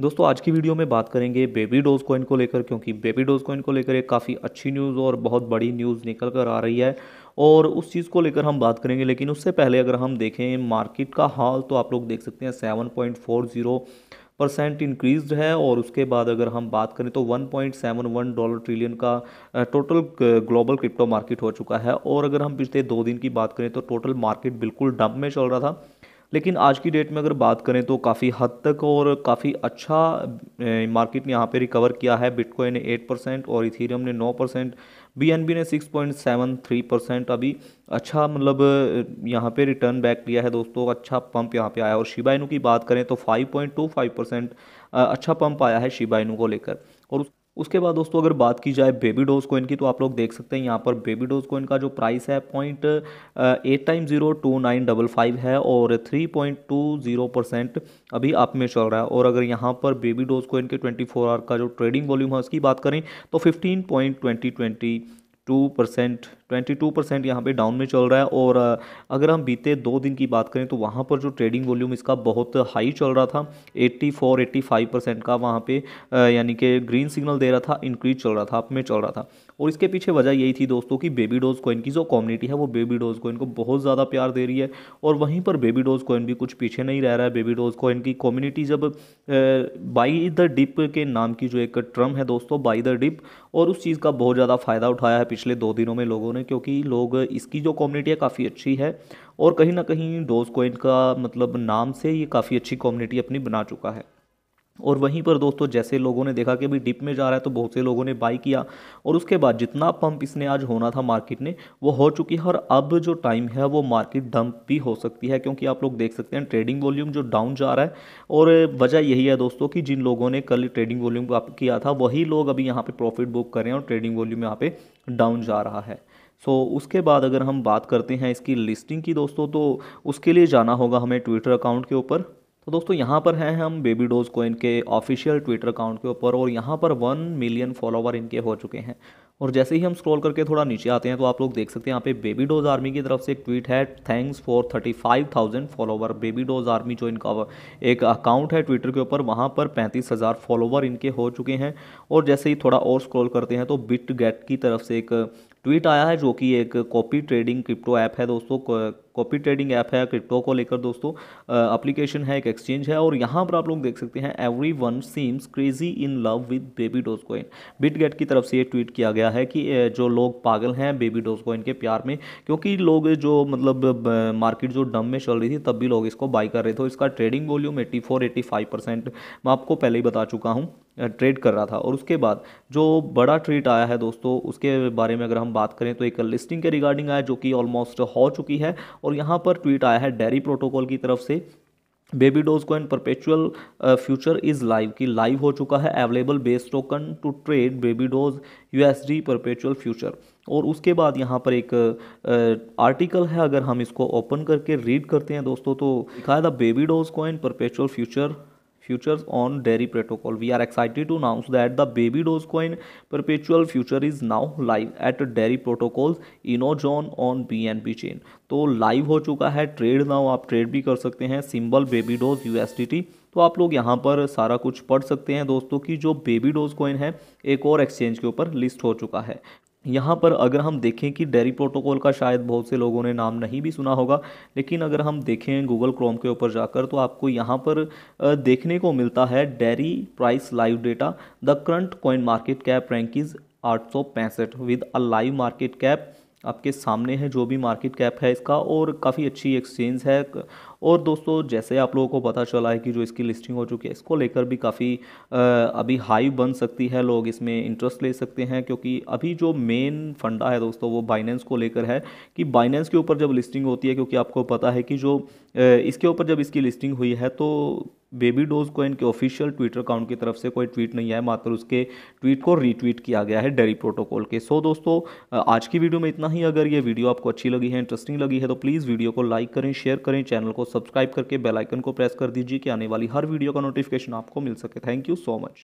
दोस्तों आज की वीडियो में बात करेंगे बेबी डोज कॉइन को लेकर क्योंकि बेबी डोज कॉइन को लेकर एक काफ़ी अच्छी न्यूज़ और बहुत बड़ी न्यूज़ निकल कर आ रही है और उस चीज़ को लेकर हम बात करेंगे लेकिन उससे पहले अगर हम देखें मार्केट का हाल तो आप लोग देख सकते हैं seven point four zero percent increase है और उसके बाद अगर हम बात करें तो 1.71 डॉलर ट्रिलियन का टोटल ग्लोबल क्रिप्टो मार्केट हो चुका है और अगर हम पिछले दो दिन की बात करें तो टोटल मार्केट बिल्कुल डंप में चल रहा था लेकिन आज की डेट में अगर बात करें तो काफ़ी हद तक और काफ़ी अच्छा मार्केट ने यहाँ पे रिकवर किया है बिटकॉइन ने एट परसेंट और इथीरियम ने नौ परसेंट बी ने six point seven three percent अभी अच्छा मतलब यहाँ पे रिटर्न बैक लिया है दोस्तों अच्छा पंप यहाँ पे आया और शिबाइनू की बात करें तो five point two five percent अच्छा पंप आया है शिबाइनू को लेकर और उसके बाद दोस्तों अगर बात की जाए बेबी डोज कोइन की तो आप लोग देख सकते हैं यहाँ पर बेबी डोज कोइन का जो प्राइस है point eight time zero two nine double five है और three point two zero percent अभी आप में चल रहा है और अगर यहाँ पर बेबी डोज कोइन के ट्वेंटी फोर आवर का जो ट्रेडिंग वॉल्यूम है उसकी बात करें तो fifteen point twenty twenty two percent twenty two percent यहाँ पर डाउन में चल रहा है और अगर हम बीते दो दिन की बात करें तो वहाँ पर जो ट्रेडिंग वॉल्यूम इसका बहुत हाई चल रहा था eighty four eighty five percent का वहाँ पर यानी कि ग्रीन सिग्नल दे रहा था इंक्रीज चल रहा था अप में चल रहा था और इसके पीछे वजह यही थी दोस्तों कि बेबी डोज कोइन की जो कम्युनिटी है वो बेबी डोज कोइन को बहुत ज़्यादा प्यार दे रही है और वहीं पर बेबी डोज कोइन भी कुछ पीछे नहीं रह रहा है बेबी डोज कोइन की कम्युनिटी जब बाई द डिप के नाम की जो एक ट्रम है दोस्तों बाई द डिप और उस चीज़ का बहुत ज़्यादा फ़ायदा उठाया है पिछले दो दिनों में लोगों ने क्योंकि लोग इसकी जो कम्युनिटी है काफ़ी अच्छी है और कहीं ना कहीं डोज कोइन का मतलब नाम से ये काफ़ी अच्छी कम्युनिटी अपनी बना चुका है और वहीं पर दोस्तों जैसे लोगों ने देखा कि अभी डिप में जा रहा है तो बहुत से लोगों ने बाई किया और उसके बाद जितना पंप इसने आज होना था मार्केट ने वो हो चुकी है और अब जो टाइम है वो मार्केट डंप भी हो सकती है क्योंकि आप लोग देख सकते हैं ट्रेडिंग वॉल्यूम जो डाउन जा रहा है और वजह यही है दोस्तों कि जिन लोगों ने कल ट्रेडिंग वॉल्यूम किया था वही लोग अभी यहाँ पर प्रॉफिट बुक कर रहे हैं और ट्रेडिंग वॉल्यूम यहाँ पर डाउन जा रहा है सो so, उसके बाद अगर हम बात करते हैं इसकी लिस्टिंग की दोस्तों तो उसके लिए जाना होगा हमें ट्विटर अकाउंट के ऊपर तो दोस्तों यहाँ पर हैं हम बेबी डोज को इनके ऑफिशियल ट्विटर अकाउंट के ऊपर और यहाँ पर वन मिलियन फॉलोवर इनके हो चुके हैं और जैसे ही हम स्क्रॉल करके थोड़ा नीचे आते हैं तो आप लोग देख सकते हैं यहाँ पे बेबी डोज आर्मी की तरफ से एक ट्वीट है thanks for thirty five thousand follower baby doge army जो इनका एक अकाउंट है ट्विटर के ऊपर वहाँ पर पैंतीस हज़ार फॉलोवर इनके हो चुके हैं और जैसे ही थोड़ा और स्क्रॉल करते हैं तो बिट गेट की तरफ से एक ट्वीट आया है जो कि एक कॉपी ट्रेडिंग क्रिप्टो ऐप है दोस्तों कॉपी ट्रेडिंग ऐप है क्रिप्टो को लेकर दोस्तों एप्लीकेशन है एक एक्सचेंज है और यहाँ पर आप लोग देख सकते हैं everyone seems crazy in love with baby doge coin Bitget की तरफ से ये ट्वीट किया गया है कि जो लोग पागल हैं बेबी डोज कोइन के प्यार में क्योंकि लोग जो मतलब मार्केट जो डम में चल रही थी तब भी लोग इसको बाई कर रहे थे इसका trading volume eighty four eighty five percent मैं आपको पहले ही बता चुका हूँ ट्रेड कर रहा था और उसके बाद जो बड़ा ट्रेड आया है दोस्तों उसके बारे में अगर हम बात करें तो एक लिस्टिंग के रिगार्डिंग आया जो कि ऑलमोस्ट हो चुकी है और यहाँ पर ट्वीट आया है डेरी प्रोटोकॉल की तरफ से baby doge coin perpetual future is live कि लाइव हो चुका है available base token to trade baby doge U S D perpetual future और उसके बाद यहाँ पर एक आर्टिकल है अगर हम इसको ओपन करके रीड करते हैं दोस्तों तो लिखा है the baby doge coin perpetual future futures on dairy protocol. We are excited to announce that the baby Dogecoin perpetual future is now live at dairy protocols Inozone on BNB chain. तो live हो चुका है trade now आप trade भी कर सकते हैं symbol baby dose USDT तो आप लोग यहाँ पर सारा कुछ पढ़ सकते हैं दोस्तों कि जो बेबी डोज कॉइन है एक और एक्सचेंज के ऊपर लिस्ट हो चुका है यहाँ पर अगर हम देखें कि डेरी प्रोटोकॉल का शायद बहुत से लोगों ने नाम नहीं भी सुना होगा लेकिन अगर हम देखें गूगल क्रोम के ऊपर जाकर तो आपको यहाँ पर देखने को मिलता है dairy price live data the current coin market cap rank is आठ सौ पैंसठ with a live market cap आपके सामने है जो भी मार्केट कैप है इसका और काफ़ी अच्छी एक्सचेंज है और दोस्तों जैसे आप लोगों को पता चला है कि जो इसकी लिस्टिंग हो चुकी है इसको लेकर भी काफ़ी अभी हाई बन सकती है लोग इसमें इंटरेस्ट ले सकते हैं क्योंकि अभी जो मेन फंडा है दोस्तों वो बाइनेंस को लेकर है कि बाइनेंस के ऊपर जब लिस्टिंग होती है क्योंकि आपको पता है कि जो इसके ऊपर जब इसकी लिस्टिंग हुई है तो बेबी डोज को इनके ऑफिशियल ट्विटर अकाउंट की तरफ से कोई ट्वीट नहीं आया मात्र उसके ट्वीट को रीट्वीट किया गया है डेरी प्रोटोकॉल के सो दोस्तों आज की वीडियो में इतना ही अगर ये वीडियो आपको अच्छी लगी है इंटरेस्टिंग लगी है तो प्लीज़ वीडियो को लाइक करें शेयर करें चैनल को सब्सक्राइब करके बेलाइकन को प्रेस कर दीजिए कि आने वाली हर वीडियो का नोटिफिकेशन आपको मिल सके थैंक यू सो मच